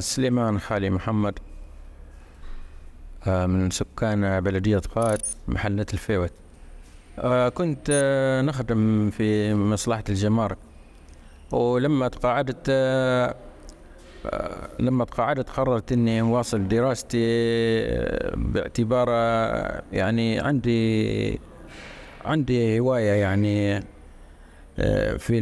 سليمان خالي محمد آه، من سكان بلدية قاد محلة الفيوت آه، كنت آه، نخدم في مصلحة الجمارك ولما تقاعدت لما تقاعدت قررت اني اواصل دراستي باعتبار يعني عندي عندي هوايه يعني في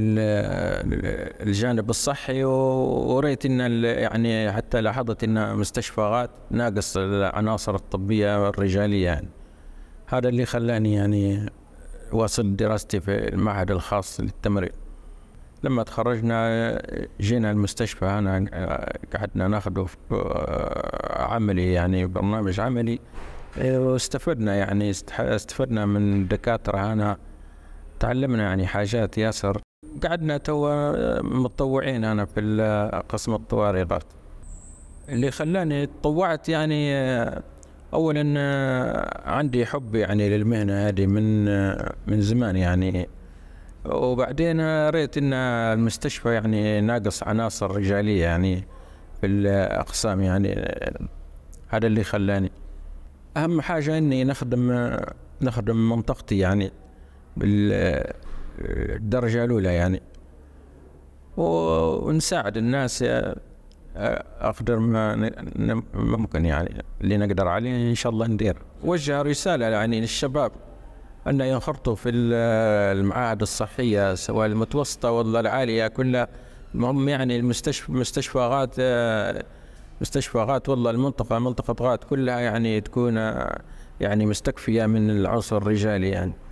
الجانب الصحي وريت ان يعني حتى لاحظت ان مستشفيات ناقص العناصر الطبيه الرجاليه يعني هذا اللي خلاني يعني واصل دراستي في المعهد الخاص للتمريض لما تخرجنا جينا المستشفى انا قعدنا ناخذه عملي يعني برنامج عملي واستفدنا يعني استفدنا من دكاتره هنا تعلمنا يعني حاجات ياسر قعدنا توا متطوعين انا في قسم الطوارئات اللي خلاني تطوعت يعني اولا عندي حب يعني للمهنه هذه من من زمان يعني وبعدين ريت ان المستشفى يعني ناقص عناصر رجاليه يعني في الاقسام يعني هذا اللي خلاني اهم حاجه اني نخدم نخدم منطقتي يعني بالدرجة الأولى يعني ونساعد الناس أقدر ما ممكن يعني اللي نقدر عليه إن شاء الله ندير وجه رسالة يعني للشباب أن ينخرطوا في المعاهد الصحية سواء المتوسطة ولا العالية كلها المهم يعني المستشفى مستشفى غات مستشفى غات والله المنطقة منطقة غات كلها يعني تكون يعني مستكفية من العنصر الرجالي يعني